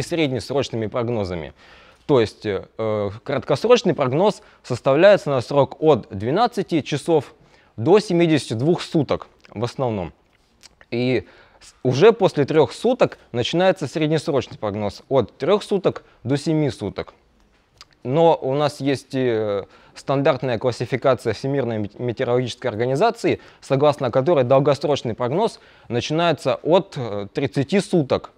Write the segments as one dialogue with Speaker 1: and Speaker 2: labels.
Speaker 1: и среднесрочными прогнозами. То есть э, краткосрочный прогноз составляется на срок от 12 часов до 72 суток в основном. И уже после трех суток начинается среднесрочный прогноз от трех суток до 7 суток. Но у нас есть и э, стандартная классификация Всемирной метеорологической организации, согласно которой долгосрочный прогноз начинается от 30 э, суток.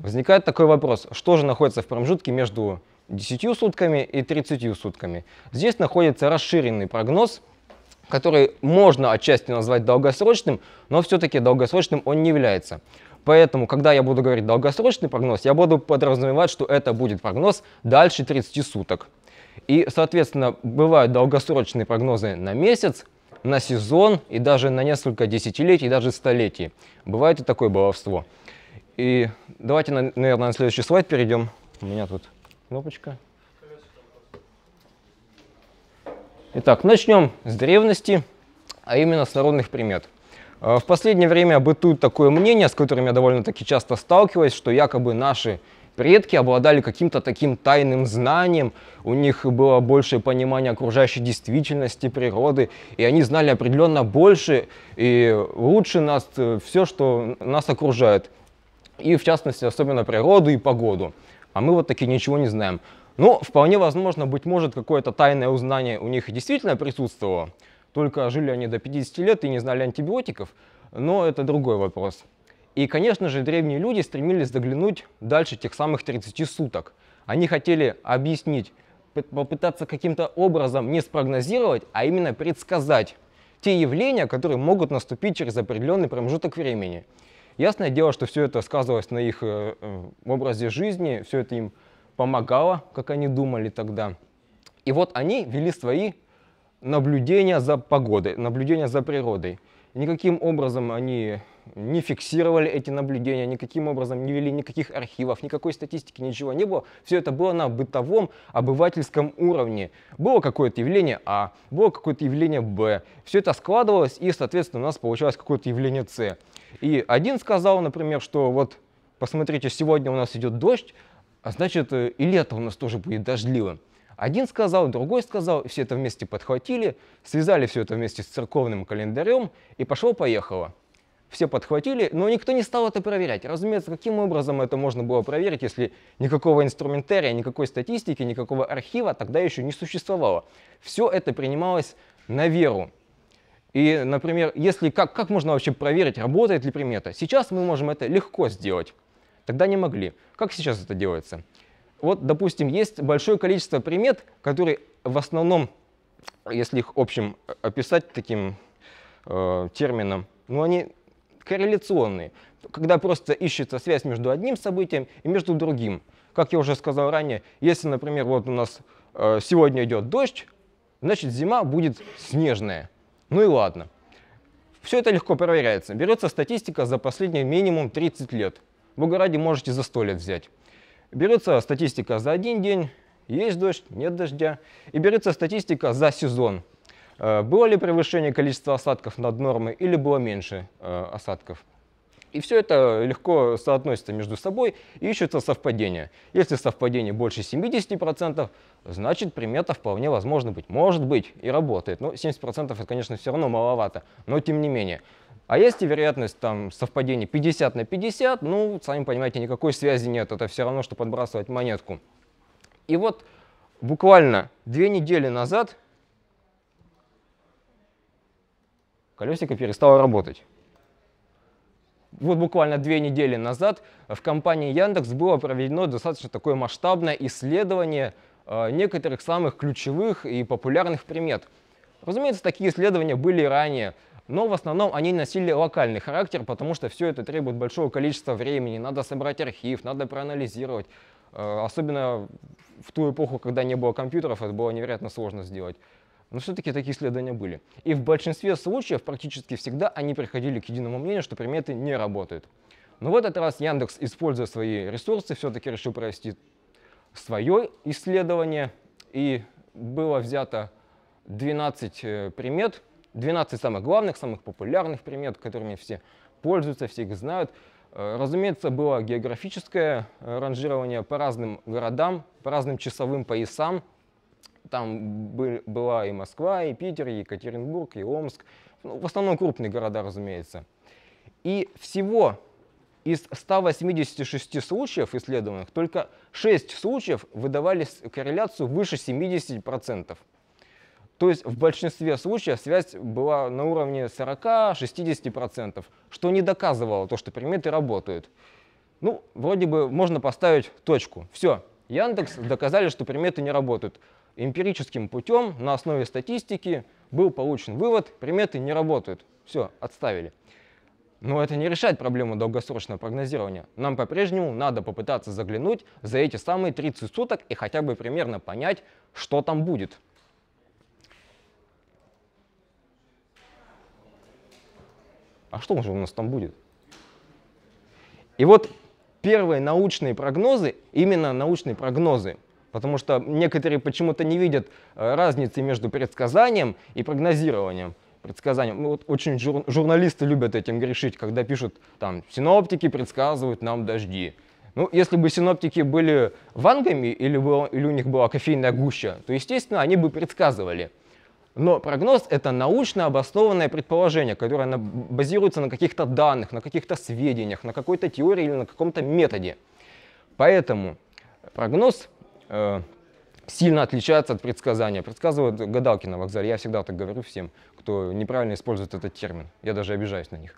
Speaker 1: Возникает такой вопрос, что же находится в промежутке между 10 сутками и 30 сутками? Здесь находится расширенный прогноз, который можно отчасти назвать долгосрочным, но все-таки долгосрочным он не является. Поэтому, когда я буду говорить долгосрочный прогноз, я буду подразумевать, что это будет прогноз дальше 30 суток. И, соответственно, бывают долгосрочные прогнозы на месяц, на сезон и даже на несколько десятилетий, даже столетий. Бывает и такое баловство. И давайте, наверное, на следующий слайд перейдем. У меня тут кнопочка. Итак, начнем с древности, а именно с народных примет. А, в последнее время бытует такое мнение, с которым я довольно-таки часто сталкиваюсь, что якобы наши предки обладали каким-то таким тайным знанием, у них было большее понимание окружающей действительности, природы, и они знали определенно больше и лучше нас э, все, что нас окружает и в частности особенно природу и погоду. А мы вот таки ничего не знаем. Но вполне возможно, быть может, какое-то тайное узнание у них действительно присутствовало. Только жили они до 50 лет и не знали антибиотиков, но это другой вопрос. И, конечно же, древние люди стремились заглянуть дальше тех самых 30 суток. Они хотели объяснить, попытаться каким-то образом не спрогнозировать, а именно предсказать те явления, которые могут наступить через определенный промежуток времени. Ясное дело, что все это сказывалось на их э, э, образе жизни, все это им помогало, как они думали тогда. И вот они вели свои наблюдения за погодой, наблюдения за природой. Никаким образом они не фиксировали эти наблюдения, никаким образом не вели никаких архивов, никакой статистики, ничего не было. Все это было на бытовом, обывательском уровне. Было какое-то явление А, было какое-то явление Б. Все это складывалось, и, соответственно, у нас получалось какое-то явление С. И один сказал, например, что вот посмотрите, сегодня у нас идет дождь, а значит э, и лето у нас тоже будет дождливым. Один сказал, другой сказал, все это вместе подхватили, связали все это вместе с церковным календарем, и пошло-поехало все подхватили, но никто не стал это проверять. Разумеется, каким образом это можно было проверить, если никакого инструментария, никакой статистики, никакого архива тогда еще не существовало. Все это принималось на веру. И, например, если как, как можно вообще проверить, работает ли примета? Сейчас мы можем это легко сделать. Тогда не могли. Как сейчас это делается? Вот, допустим, есть большое количество примет, которые в основном, если их общим э, описать таким э, термином, ну, они корреляционные, когда просто ищется связь между одним событием и между другим. Как я уже сказал ранее, если, например, вот у нас э, сегодня идет дождь, значит зима будет снежная. Ну и ладно. Все это легко проверяется. Берется статистика за последние минимум 30 лет. В Угороде можете за 100 лет взять. Берется статистика за один день, есть дождь, нет дождя. И берется статистика за сезон. Э, было ли превышение количества осадков над нормой или было меньше э, осадков. И все это легко соотносится между собой и ищется совпадение. Если совпадение больше 70%, значит примета вполне возможно быть. Может быть и работает. Но 70% это, конечно, все равно маловато, но тем не менее. А если вероятность там совпадения 50 на 50, ну, сами понимаете, никакой связи нет. Это все равно, что подбрасывать монетку. И вот буквально две недели назад колесико перестало работать. Вот буквально две недели назад в компании Яндекс было проведено достаточно такое масштабное исследование э, некоторых самых ключевых и популярных примет. Разумеется, такие исследования были и ранее, но в основном они носили локальный характер, потому что все это требует большого количества времени, надо собрать архив, надо проанализировать. Э, особенно в ту эпоху, когда не было компьютеров, это было невероятно сложно сделать но все-таки такие исследования были. И в большинстве случаев практически всегда они приходили к единому мнению, что приметы не работают. Но в этот раз Яндекс, используя свои ресурсы, все-таки решил провести свое исследование. И было взято 12 э, примет, 12 самых главных, самых популярных примет, которыми все пользуются, все их знают. Э, разумеется, было географическое э, ранжирование по разным городам, по разным часовым поясам, там была и Москва, и Питер, и Екатеринбург, и Омск. Ну, в основном крупные города, разумеется. И всего из 186 случаев исследованных, только 6 случаев выдавали корреляцию выше 70%. То есть в большинстве случаев связь была на уровне 40-60%, что не доказывало то, что приметы работают. Ну, вроде бы можно поставить точку. Все, Яндекс доказали, что приметы не работают эмпирическим путем на основе статистики был получен вывод, приметы не работают. Все, отставили. Но это не решает проблему долгосрочного прогнозирования. Нам по-прежнему надо попытаться заглянуть за эти самые 30 суток и хотя бы примерно понять, что там будет. А что же у нас там будет? И вот первые научные прогнозы, именно научные прогнозы – Потому что некоторые почему-то не видят э, разницы между предсказанием и прогнозированием. Предсказанием. Ну, вот очень жур, журналисты любят этим грешить, когда пишут там синоптики предсказывают нам дожди. Ну, если бы синоптики были вангами или, было, или у них была кофейная гуща, то, естественно, они бы предсказывали. Но прогноз — это научно обоснованное предположение, которое базируется на каких-то данных, на каких-то сведениях, на какой-то теории или на каком-то методе. Поэтому прогноз Э, сильно отличается от предсказания. Предсказывают гадалки на вокзале. Я всегда так говорю всем, кто неправильно использует этот термин. Я даже обижаюсь на них.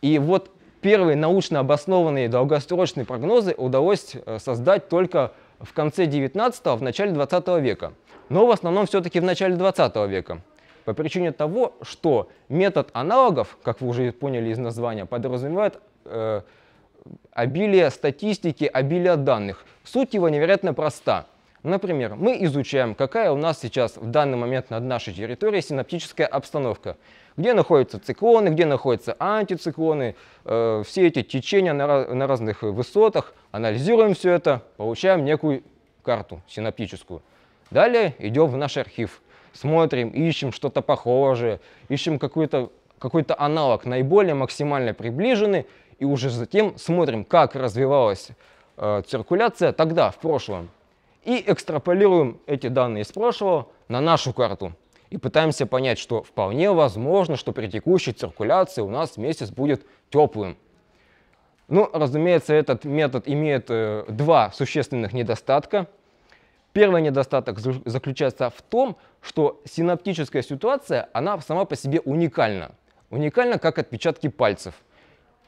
Speaker 1: И вот первые научно обоснованные долгосрочные прогнозы удалось э, создать только в конце 19-го, в начале 20 века. Но в основном все-таки в начале 20 века. По причине того, что метод аналогов, как вы уже поняли из названия, подразумевает э, обилие статистики, обилие данных. Суть его невероятно проста. Например, мы изучаем, какая у нас сейчас в данный момент над нашей территорией синаптическая обстановка. Где находятся циклоны, где находятся антициклоны, э, все эти течения на, на разных высотах. Анализируем все это, получаем некую карту синаптическую. Далее идем в наш архив, смотрим, ищем что-то похожее, ищем какой-то какой, -то, какой -то аналог, наиболее максимально приближенный, и уже затем смотрим, как развивалась э, циркуляция тогда, в прошлом, и экстраполируем эти данные из прошлого на нашу карту и пытаемся понять, что вполне возможно, что при текущей циркуляции у нас месяц будет теплым. Ну, разумеется, этот метод имеет э, два существенных недостатка. Первый недостаток заключается в том, что синаптическая ситуация, она сама по себе уникальна. Уникальна как отпечатки пальцев –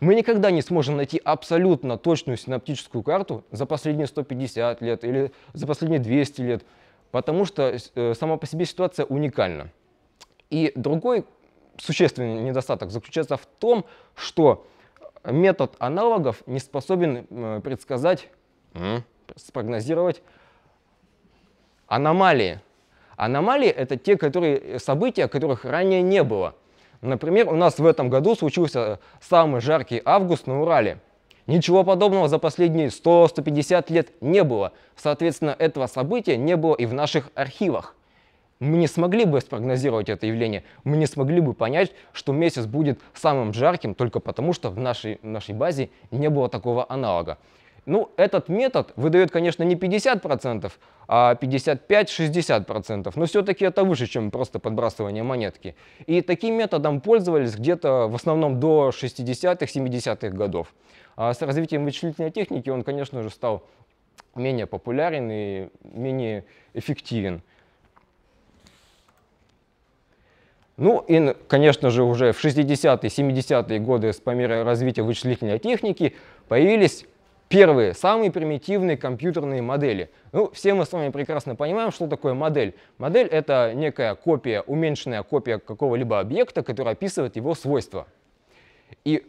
Speaker 1: мы никогда не сможем найти абсолютно точную синаптическую карту за последние 150 лет или за последние 200 лет, потому что э, сама по себе ситуация уникальна. И другой существенный недостаток заключается в том, что метод аналогов не способен э, предсказать, спрогнозировать аномалии. Аномалии — это те которые, э, события, которых ранее не было. Например, у нас в этом году случился э, самый жаркий август на Урале. Ничего подобного за последние 100-150 лет не было. Соответственно, этого события не было и в наших архивах. Мы не смогли бы спрогнозировать это явление, мы не смогли бы понять, что месяц будет самым жарким только потому, что в нашей, в нашей базе не было такого аналога. Ну, этот метод выдает, конечно, не 50%, а 55-60%, но все-таки это выше, чем просто подбрасывание монетки. И таким методом пользовались где-то в основном до 60-х, 70-х годов. А с развитием вычислительной техники он, конечно же, стал менее популярен и менее эффективен. Ну и, конечно же, уже в 60-70-е годы по мере развития вычислительной техники появились Первые, самые примитивные компьютерные модели. Ну, все мы с вами прекрасно понимаем, что такое модель. Модель — это некая копия, уменьшенная копия какого-либо объекта, который описывает его свойства. И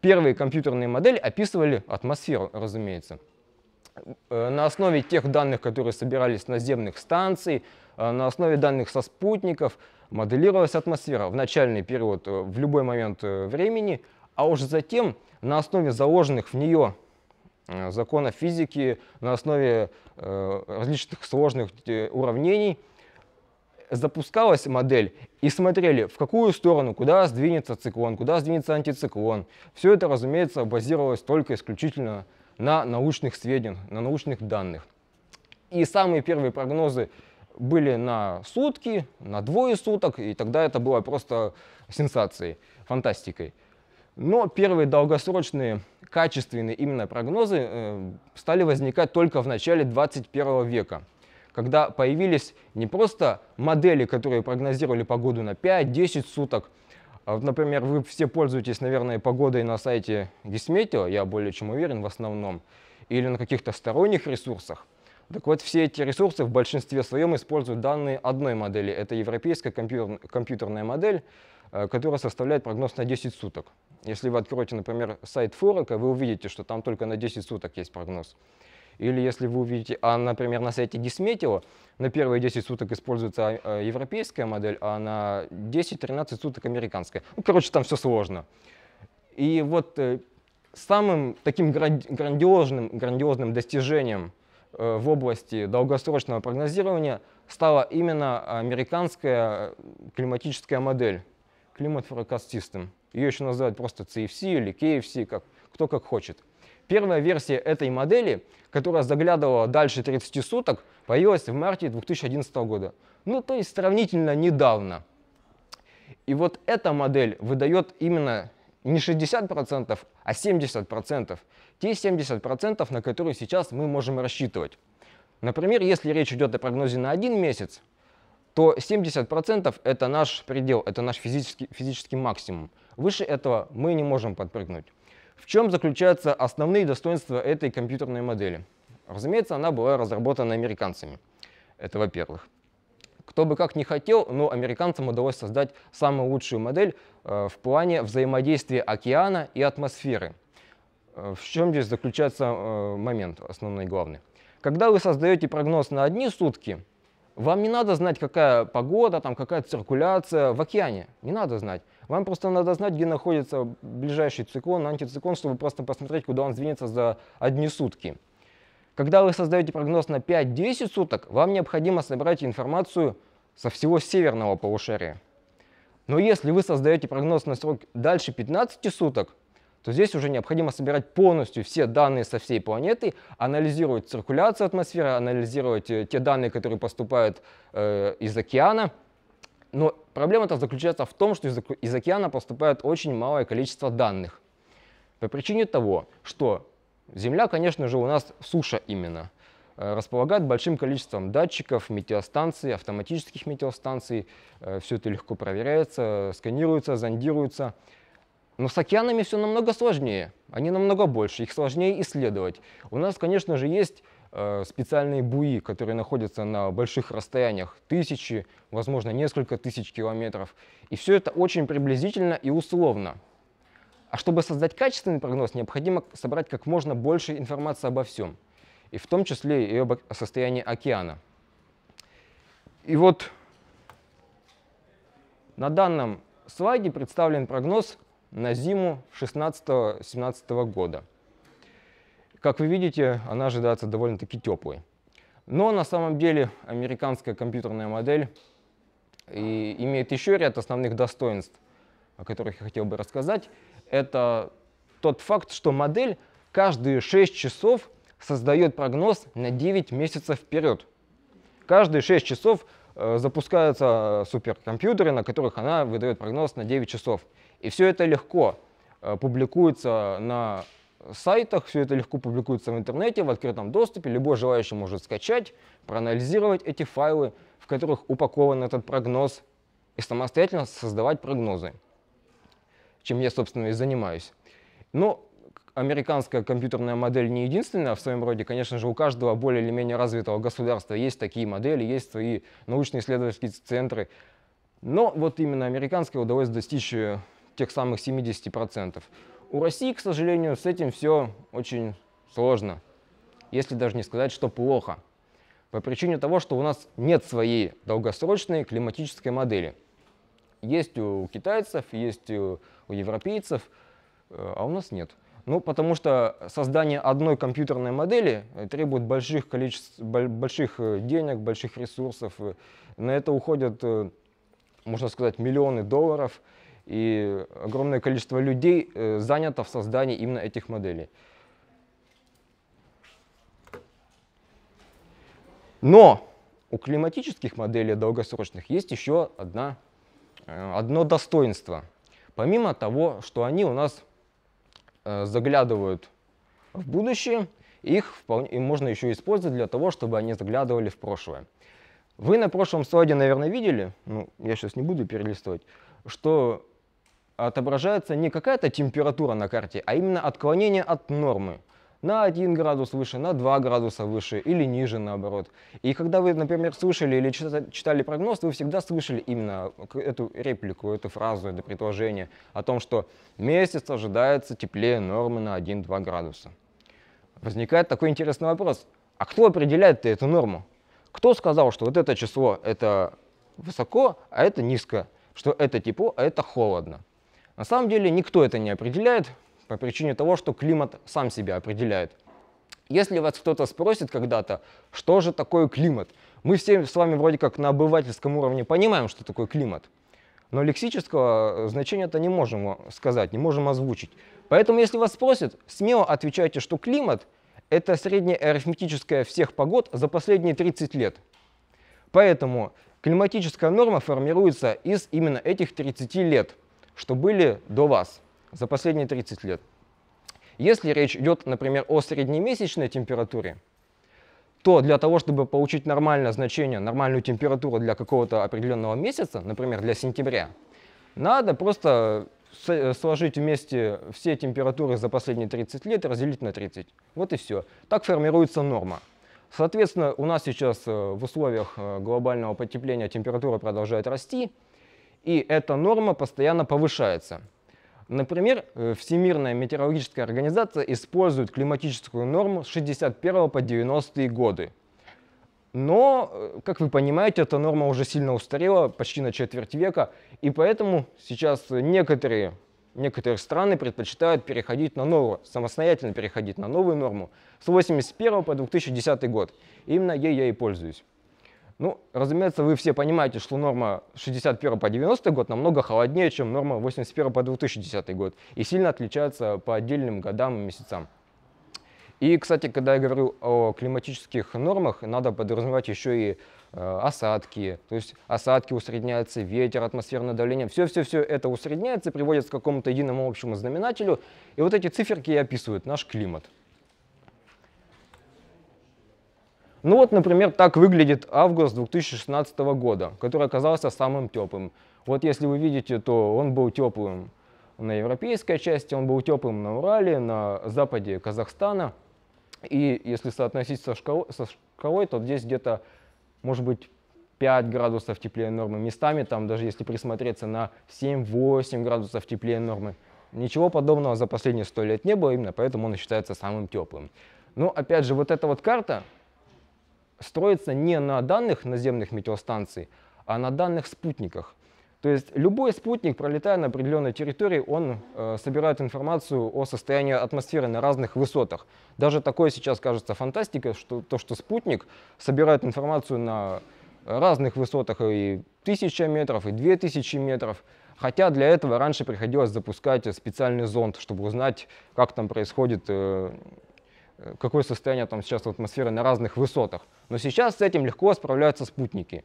Speaker 1: первые компьютерные модели описывали атмосферу, разумеется. Э, на основе тех данных, которые собирались с наземных станций, э, на основе данных со спутников моделировалась атмосфера в начальный период, э, в любой момент времени, а уже затем на основе заложенных в нее Э, закона физики на основе э, различных сложных э, уравнений. Запускалась модель и смотрели, в какую сторону, куда сдвинется циклон, куда сдвинется антициклон. Все это, разумеется, базировалось только исключительно на научных сведениях, на научных данных. И самые первые прогнозы были на сутки, на двое суток, и тогда это было просто сенсацией, фантастикой. Но первые долгосрочные качественные именно прогнозы э, стали возникать только в начале 21 века, когда появились не просто модели, которые прогнозировали погоду на 5-10 суток, а вот, например, вы все пользуетесь, наверное, погодой на сайте Гесметео, я более чем уверен в основном, или на каких-то сторонних ресурсах. Так вот, все эти ресурсы в большинстве своем используют данные одной модели. Это европейская компьютерная модель, э, которая составляет прогноз на 10 суток. Если вы откроете, например, сайт Форека, вы увидите, что там только на 10 суток есть прогноз. Или если вы увидите, а, например, на сайте Гисметила на первые 10 суток используется а, а, европейская модель, а на 10-13 суток американская. Ну, короче, там все сложно. И вот э, самым таким грандиозным, грандиозным достижением э, в области долгосрочного прогнозирования стала именно американская э, климатическая модель Climate Forecast System – ее еще называют просто CFC или KFC, как, кто как хочет. Первая версия этой модели, которая заглядывала дальше 30 суток, появилась в марте 2011 года. Ну, то есть сравнительно недавно. И вот эта модель выдает именно не 60%, а 70%. Те 70%, на которые сейчас мы можем рассчитывать. Например, если речь идет о прогнозе на один месяц, то 70% это наш предел, это наш физический, физический максимум. Выше этого мы не можем подпрыгнуть. В чем заключаются основные достоинства этой компьютерной модели? Разумеется, она была разработана американцами. Это во-первых. Кто бы как ни хотел, но американцам удалось создать самую лучшую модель э, в плане взаимодействия океана и атмосферы. Э, в чем здесь заключается э, момент основной главный? Когда вы создаете прогноз на одни сутки, вам не надо знать, какая погода, там, какая циркуляция в океане. Не надо знать. Вам просто надо знать, где находится ближайший циклон, антициклон, чтобы просто посмотреть, куда он сдвинется за одни сутки. Когда вы создаете прогноз на 5-10 суток, вам необходимо собрать информацию со всего северного полушария. Но если вы создаете прогноз на срок дальше 15 суток, то здесь уже необходимо собирать полностью все данные со всей планеты, анализировать циркуляцию атмосферы, анализировать э, те данные, которые поступают э, из океана. Но проблема-то заключается в том, что из, из океана поступает очень малое количество данных. По причине того, что Земля, конечно же, у нас суша именно, э, располагает большим количеством датчиков, метеостанций, автоматических метеостанций. Э, все это легко проверяется, сканируется, зондируется. Но с океанами все намного сложнее, они намного больше, их сложнее исследовать. У нас, конечно же, есть э, специальные буи, которые находятся на больших расстояниях, тысячи, возможно, несколько тысяч километров. И все это очень приблизительно и условно. А чтобы создать качественный прогноз, необходимо собрать как можно больше информации обо всем, и в том числе и об состоянии океана. И вот на данном слайде представлен прогноз на зиму 16-17 года. Как вы видите, она ожидается довольно-таки теплой. Но на самом деле американская компьютерная модель и имеет еще ряд основных достоинств, о которых я хотел бы рассказать. Это тот факт, что модель каждые 6 часов создает прогноз на 9 месяцев вперед. Каждые 6 часов э, запускаются э, суперкомпьютеры, на которых она выдает прогноз на 9 часов. И все это легко э, публикуется на сайтах, все это легко публикуется в интернете, в открытом доступе. Любой желающий может скачать, проанализировать эти файлы, в которых упакован этот прогноз, и самостоятельно создавать прогнозы, чем я, собственно, и занимаюсь. Но американская компьютерная модель не единственная в своем роде. Конечно же, у каждого более или менее развитого государства есть такие модели, есть свои научно-исследовательские центры. Но вот именно американское удалось достичь э, тех самых 70%. У России, к сожалению, с этим все очень сложно, если даже не сказать, что плохо. По причине того, что у нас нет своей долгосрочной климатической модели. Есть у китайцев, есть у, у европейцев, э, а у нас нет. Ну, потому что создание одной компьютерной модели э, требует больших количеств, больших э, денег, больших ресурсов. На это уходят, можно сказать, миллионы долларов – и огромное количество людей э, занято в создании именно этих моделей. Но у климатических моделей долгосрочных есть еще одна, э, одно достоинство. Помимо того, что они у нас э, заглядывают в будущее, их вполне, им можно еще использовать для того, чтобы они заглядывали в прошлое. Вы на прошлом слайде, наверное, видели, ну, я сейчас не буду перелистывать, что отображается не какая-то температура на карте, а именно отклонение от нормы на 1 градус выше, на 2 градуса выше или ниже наоборот. И когда вы, например, слышали или читали прогноз, вы всегда слышали именно эту реплику, эту фразу, это предложение о том, что месяц ожидается теплее нормы на 1-2 градуса. Возникает такой интересный вопрос. А кто определяет эту норму? Кто сказал, что вот это число это высоко, а это низко? Что это тепло, а это холодно? На самом деле никто это не определяет по причине того, что климат сам себя определяет. Если вас кто-то спросит когда-то, что же такое климат, мы все с вами вроде как на обывательском уровне понимаем, что такое климат, но лексического э, значения это не можем сказать, не можем озвучить. Поэтому, если вас спросят, смело отвечайте, что климат – это средняя арифметическая всех погод за последние 30 лет. Поэтому климатическая норма формируется из именно этих 30 лет – что были до вас за последние 30 лет. Если речь идет, например, о среднемесячной температуре, то для того, чтобы получить нормальное значение, нормальную температуру для какого-то определенного месяца, например, для сентября, надо просто сложить вместе все температуры за последние 30 лет и разделить на 30. Вот и все. Так формируется норма. Соответственно, у нас сейчас э, в условиях э, глобального потепления температура продолжает расти, и эта норма постоянно повышается. Например, э, Всемирная метеорологическая организация использует климатическую норму с 61 по 90 годы. Но, э, как вы понимаете, эта норма уже сильно устарела, почти на четверть века, и поэтому сейчас некоторые, некоторые страны предпочитают переходить на новую, самостоятельно переходить на новую норму с 81 по 2010 год. Именно ей я и пользуюсь. Ну, разумеется, вы все понимаете, что норма 61 по 90 год намного холоднее, чем норма 81 по 2010 год, и сильно отличается по отдельным годам и месяцам. И, кстати, когда я говорю о климатических нормах, надо подразумевать еще и э, осадки. То есть осадки усредняются, ветер, атмосферное давление. Все-все-все это усредняется, приводится к какому-то единому общему знаменателю. И вот эти циферки и описывают наш климат. Ну вот, например, так выглядит август 2016 года, который оказался самым теплым. Вот если вы видите, то он был теплым на европейской части, он был теплым на Урале, на западе Казахстана. И если соотносить со шкалой, со шкалой то здесь где-то, может быть, 5 градусов теплее нормы. Местами там, даже если присмотреться на 7-8 градусов теплее нормы. Ничего подобного за последние 100 лет не было, именно поэтому он считается самым теплым. Но ну, опять же, вот эта вот карта, строится не на данных наземных метеостанций, а на данных спутниках. То есть любой спутник, пролетая на определенной территории, он э, собирает информацию о состоянии атмосферы на разных высотах. Даже такое сейчас кажется фантастикой, что то, что спутник собирает информацию на разных высотах и 1000 метров, и 2000 метров. Хотя для этого раньше приходилось запускать специальный зонд, чтобы узнать, как там происходит э, Э, какое состояние там сейчас атмосферы на разных высотах. Но сейчас с этим легко справляются спутники.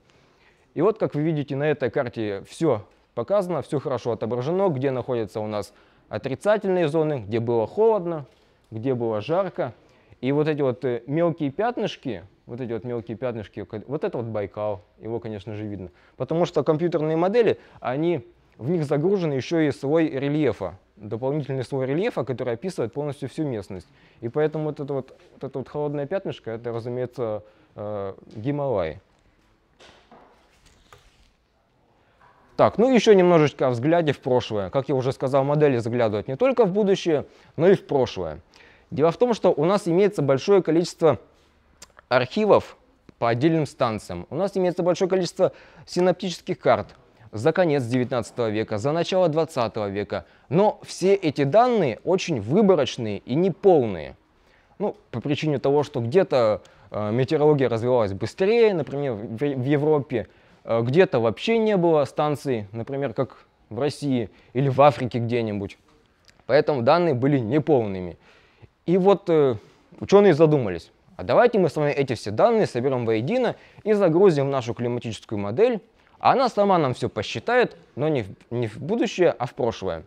Speaker 1: И вот, как вы видите, на этой карте все показано, все хорошо отображено, где находятся у нас отрицательные зоны, где было холодно, где было жарко. И вот эти вот э, мелкие пятнышки, вот эти вот мелкие пятнышки, вот это вот Байкал, его, конечно же, видно. Потому что компьютерные модели, они, в них загружен еще и слой рельефа дополнительный слой рельефа, который описывает полностью всю местность. И поэтому вот это вот, вот, это вот холодное пятнышко, это, разумеется, э, Гималай. Так, ну еще немножечко о взгляде в прошлое. Как я уже сказал, модели заглядывают не только в будущее, но и в прошлое. Дело в том, что у нас имеется большое количество архивов по отдельным станциям. У нас имеется большое количество синаптических карт за конец 19 века, за начало 20 века. Но все эти данные очень выборочные и неполные. Ну, по причине того, что где-то э, метеорология развивалась быстрее, например, в, в Европе, э, где-то вообще не было станций, например, как в России или в Африке где-нибудь. Поэтому данные были неполными. И вот э, ученые задумались, а давайте мы с вами эти все данные соберем воедино и загрузим в нашу климатическую модель а она сама нам все посчитает, но не в, не в будущее, а в прошлое.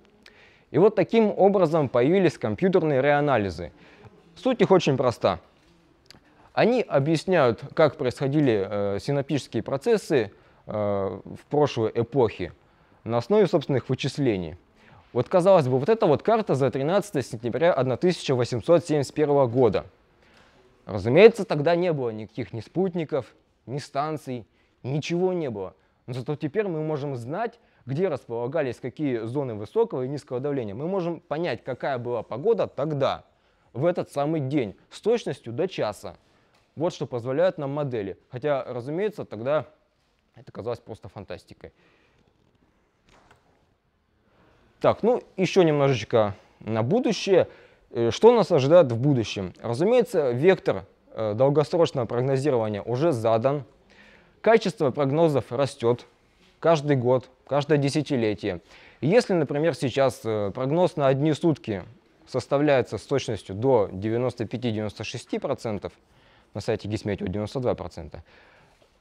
Speaker 1: И вот таким образом появились компьютерные реанализы. Суть их очень проста. Они объясняют, как происходили э, синаптические процессы э, в прошлой эпохе на основе собственных вычислений. Вот казалось бы, вот эта вот карта за 13 сентября 1871 года. Разумеется, тогда не было никаких ни спутников, ни станций, ничего не было. Но ну, зато теперь мы можем знать, где располагались какие зоны высокого и низкого давления. Мы можем понять, какая была погода тогда, в этот самый день, с точностью до часа. Вот что позволяют нам модели. Хотя, разумеется, тогда это казалось просто фантастикой. Так, ну еще немножечко на будущее. Э, что нас ожидает в будущем? Разумеется, вектор э, долгосрочного прогнозирования уже задан. Качество прогнозов растет каждый год, каждое десятилетие. Если, например, сейчас э, прогноз на одни сутки составляется с точностью до 95-96%, на сайте Гисметио 92%,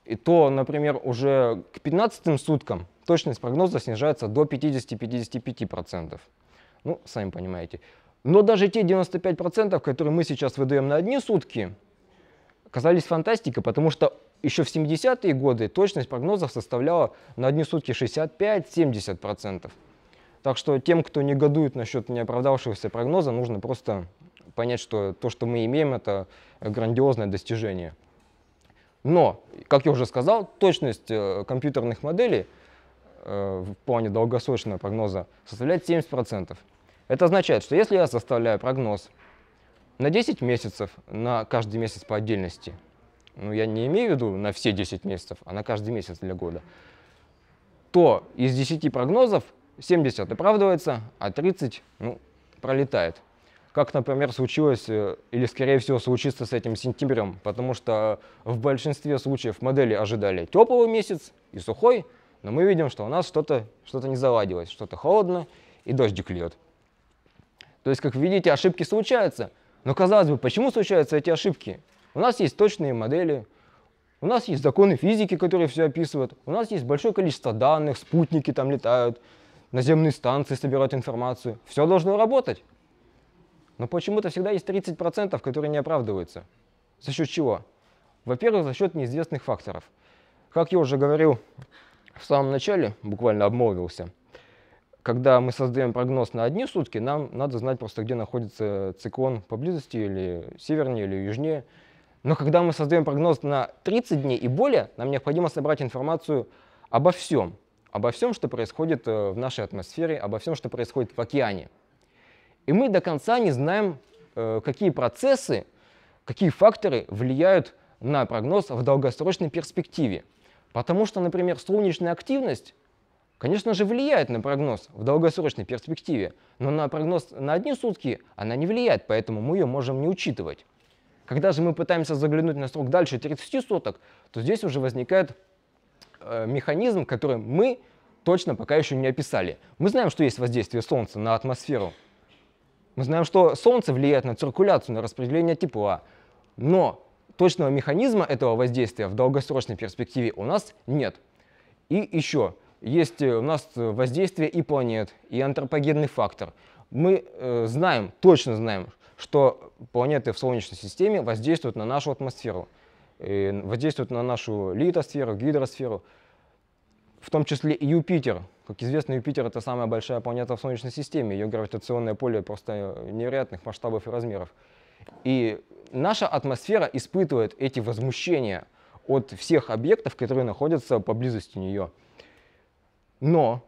Speaker 1: и то, например, уже к 15 суткам точность прогноза снижается до 50-55%. Ну, сами понимаете. Но даже те 95%, которые мы сейчас выдаем на одни сутки, казались фантастикой, потому что еще в 70-е годы точность прогнозов составляла на одни сутки 65-70%. Так что тем, кто негодует насчет неоправдавшегося прогноза, нужно просто понять, что то, что мы имеем, это грандиозное достижение. Но, как я уже сказал, точность э, компьютерных моделей э, в плане долгосрочного прогноза составляет 70%. Это означает, что если я составляю прогноз на 10 месяцев, на каждый месяц по отдельности – ну я не имею в виду на все 10 месяцев, а на каждый месяц для года, то из 10 прогнозов 70 оправдывается, а 30 ну, пролетает. Как, например, случилось, э, или скорее всего случится с этим сентябрем, потому что в большинстве случаев модели ожидали теплый месяц и сухой, но мы видим, что у нас что-то что, -то, не заладилось, что-то холодно и дождик льет. То есть, как видите, ошибки случаются. Но казалось бы, почему случаются эти ошибки? У нас есть точные модели, у нас есть законы физики, которые все описывают, у нас есть большое количество данных, спутники там летают, наземные станции собирают информацию. Все должно работать. Но почему-то всегда есть 30%, которые не оправдываются. За счет чего? Во-первых, за счет неизвестных факторов. Как я уже говорил в самом начале, буквально обмолвился, когда мы создаем прогноз на одни сутки, нам надо знать просто, где находится циклон поблизости, или севернее, или южнее. Но когда мы создаем прогноз на 30 дней и более, нам необходимо собрать информацию обо всем. Обо всем, что происходит э, в нашей атмосфере, обо всем, что происходит в океане. И мы до конца не знаем, э, какие процессы, какие факторы влияют на прогноз в долгосрочной перспективе. Потому что, например, солнечная активность, конечно же, влияет на прогноз в долгосрочной перспективе, но на прогноз на одни сутки она не влияет, поэтому мы ее можем не учитывать. Когда же мы пытаемся заглянуть на срок дальше 30 соток, то здесь уже возникает э, механизм, который мы точно пока еще не описали. Мы знаем, что есть воздействие Солнца на атмосферу. Мы знаем, что Солнце влияет на циркуляцию, на распределение тепла. Но точного механизма этого воздействия в долгосрочной перспективе у нас нет. И еще есть э, у нас воздействие и планет, и антропогенный фактор. Мы э, знаем, точно знаем, что планеты в Солнечной системе воздействуют на нашу атмосферу, э, воздействуют на нашу литосферу, гидросферу, в том числе и Юпитер. Как известно, Юпитер — это самая большая планета в Солнечной системе, ее гравитационное поле просто э, невероятных масштабов и размеров. И наша атмосфера испытывает эти возмущения от всех объектов, которые находятся поблизости нее. Но,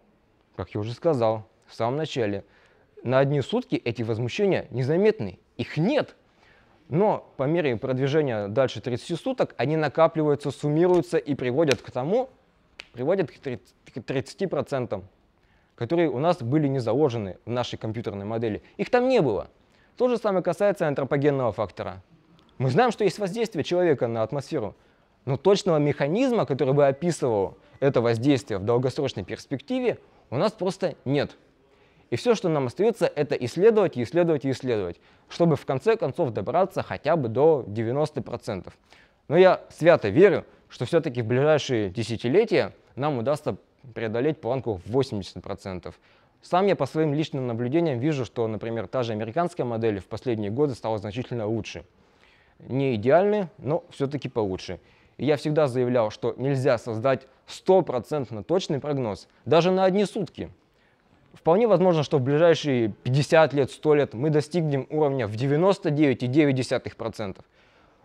Speaker 1: как я уже сказал в самом начале, на одни сутки эти возмущения незаметны, их нет. Но по мере продвижения дальше 30 суток они накапливаются, суммируются и приводят к тому, приводят к 30%, которые у нас были не заложены в нашей компьютерной модели. Их там не было. То же самое касается антропогенного фактора. Мы знаем, что есть воздействие человека на атмосферу, но точного механизма, который бы описывал это воздействие в долгосрочной перспективе, у нас просто нет. И все, что нам остается, это исследовать, исследовать и исследовать, чтобы в конце концов добраться хотя бы до 90%. Но я свято верю, что все-таки в ближайшие десятилетия нам удастся преодолеть планку в 80%. Сам я по своим личным наблюдениям вижу, что, например, та же американская модель в последние годы стала значительно лучше. Не идеальны, но все-таки получше. И я всегда заявлял, что нельзя создать стопроцентно точный прогноз даже на одни сутки – Вполне возможно, что в ближайшие 50 лет, 100 лет мы достигнем уровня в 99,9%.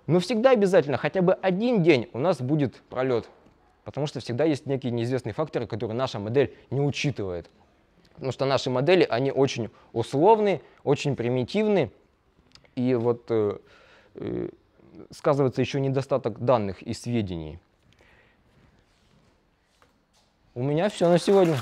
Speaker 1: Но всегда обязательно хотя бы один день у нас будет пролет, потому что всегда есть некие неизвестные факторы, которые наша модель не учитывает. Потому что наши модели, они очень условны, очень примитивны, и вот э, э, сказывается еще недостаток данных и сведений. У меня все на сегодня.